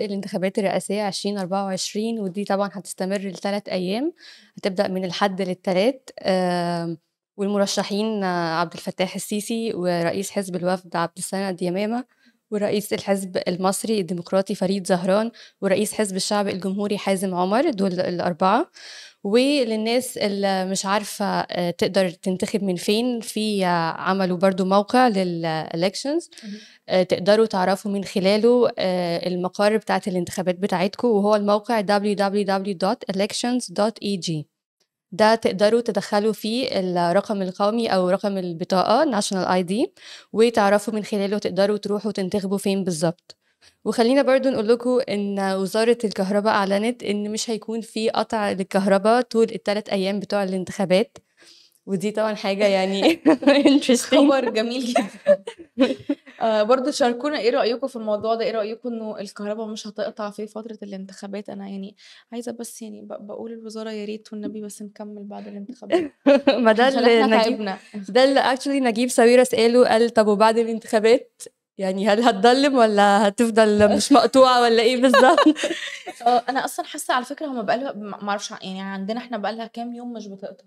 الانتخابات الرئاسية 2024 ودي طبعا هتستمر لثلاث أيام هتبدأ من الحد للثلاث والمرشحين آه، عبد الفتاح السيسي ورئيس حزب الوفد عبد السلام الديمامة ورئيس الحزب المصري الديمقراطي فريد زهران ورئيس حزب الشعب الجمهوري حازم عمر دول الأربعة وللناس اللي مش عارفة آه، تقدر تنتخب من فين في آه، عملوا برضو موقع للإلكشنز آه، تقدروا تعرفوا من خلاله المقار بتاعت الانتخابات بتاعتكم وهو الموقع www.elections.eg ده تقدروا تدخلوا فيه الرقم القومي او رقم البطاقه ناشونال اي دي وتعرفوا من خلاله تقدروا تروحوا تنتخبوا فين بالظبط وخلينا برضو نقول لكم ان وزاره الكهرباء اعلنت ان مش هيكون في قطع للكهرباء طول الثلاث ايام بتوع الانتخابات ودي طبعا حاجه يعني خبر جميل جدا آه برضو شاركونا ايه رايكم في الموضوع ده ايه رايكم انه الكهرباء مش هتقطع في فتره الانتخابات انا يعني عايزه بس يعني بقول الوزاره يا ريت والنبي بس نكمل بعد الانتخابات ما ده اللي نجيب ده اللي اكشلي نجيب ساويرس قاله قال طب وبعد الانتخابات يعني هل هتضلم ولا هتفضل مش مقطوعه ولا ايه بالظبط آه، انا اصلا حاسه على فكره هما بقالها ما اعرفش يعني عندنا احنا بقالها كام يوم مش بتقطع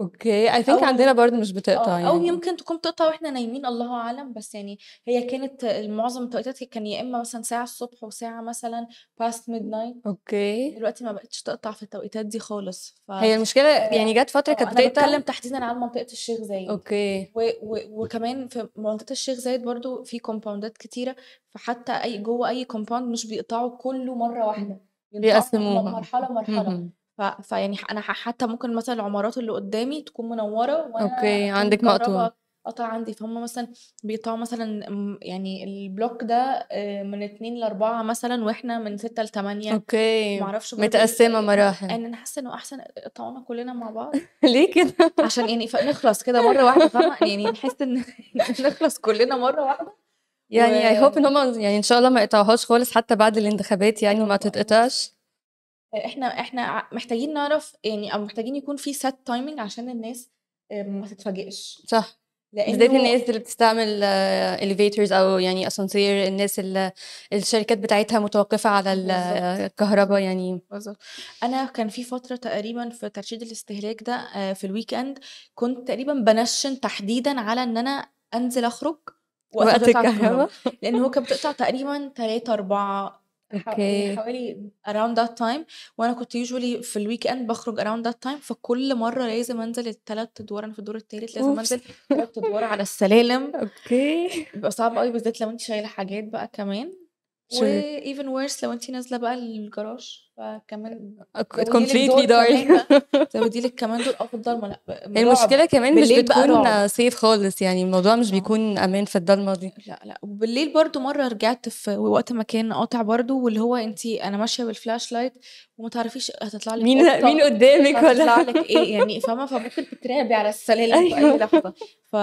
اوكي اي ثينك عندنا برضه مش آه، بتقطع يعني او يمكن تكون بتقطع واحنا نايمين الله اعلم بس يعني هي كانت معظم التوقيتات كان يا اما مثلا ساعه الصبح وساعه مثلا باست ميد نايت اوكي دلوقتي ما بقتش تقطع في التوقيتات دي خالص ف... هي المشكله يعني, يعني جت فتره آه، كانت بتقطع انا بتكلم تحديدا عن منطقه الشيخ زايد اوكي و... و... وكمان في منطقه الشيخ زايد برضه في كومباوندات كتيره فحتى اي جوه اي كومباوند مش بيقطعوا كله مره واحده بيقسموها مرحله مرحله ف... فيعني انا حتى ممكن مثلا العمارات اللي قدامي تكون منوره وانا اوكي عندك مقطوع قطع عندي فهم مثلا بيقطعوا مثلا يعني البلوك ده آه، من اتنين لاربعة مثلا واحنا من ستة لتمانية اوكي معرفش إيه متقسمة مراحل يعني انا حاسة انه احسن قطعونا كلنا مع بعض ليه كده؟ عشان يعني نخلص كده مرة واحدة فاهمة يعني نحس ان نخلص كلنا مرة واحدة يعني اي هوب ان هم يعني ان شاء الله ما يقطعوهاش خالص حتى بعد الانتخابات يعني ما تتقطعش احنا احنا محتاجين نعرف يعني او محتاجين يكون في سات تايمنج عشان الناس ما تتفاجئش صح بالذات الناس اللي بتستعمل الفيترز آه، او يعني اسانسير الناس اللي الشركات بتاعتها متوقفه على الكهرباء يعني بالظبط انا كان في فتره تقريبا في ترشيد الاستهلاك ده آه، في الويك اند كنت تقريبا بنشن تحديدا على ان انا انزل اخرج وقت الكهرباء لان هو كان بتقطع تقريبا 3 4 اوكي حوالي around that time وانا كنت usually في الويك اند بخرج around that time فكل مره لازم انزل الثلاث ادوار انا في الدور الثالث لازم انزل ثلاث ادوار على السلالم اوكي بيبقى صعب قوي بالذات لو انت شايله حاجات بقى كمان و even worse لو انت نازله بقى الجراج فكمان كومبليتلي دارك دي لك كمان دول اه في الضلمه لا المشكله كمان مش بتكون سيف خالص يعني الموضوع مش آه. بيكون امان في الضلمه دي لا لا وبالليل برضو مره رجعت في وقت ما كان قاطع برضو واللي هو انت انا ماشيه بالفلاش لايت وما تعرفيش هتطلع لك مين قطة. مين قدامك ولا هتطلع لك ايه يعني فاهمه فممكن تترعبي على السلالم في اي أيوه. لحظه ف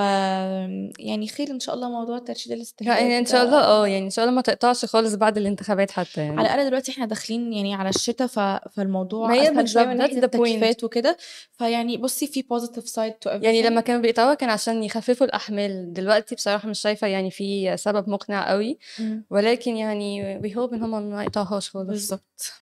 يعني خير ان شاء الله موضوع ترشيد يعني الاستهلاك يعني ان شاء الله اه يعني ان شاء الله ما تقطعش خالص بعد الانتخابات حتى يعني على الاقل دلوقتي احنا داخلين يعني على الشتاء فالموضوع ما هي التكييفات وكده فيعني بصي في بوزيتيف سايد تو يعني لما كانوا بيقطعوها كان عشان يخففوا الاحمال دلوقتي بصراحه مش شايفه يعني في سبب مقنع قوي ولكن يعني وي هوب ان هم ما يقطعوهاش خالص بالظبط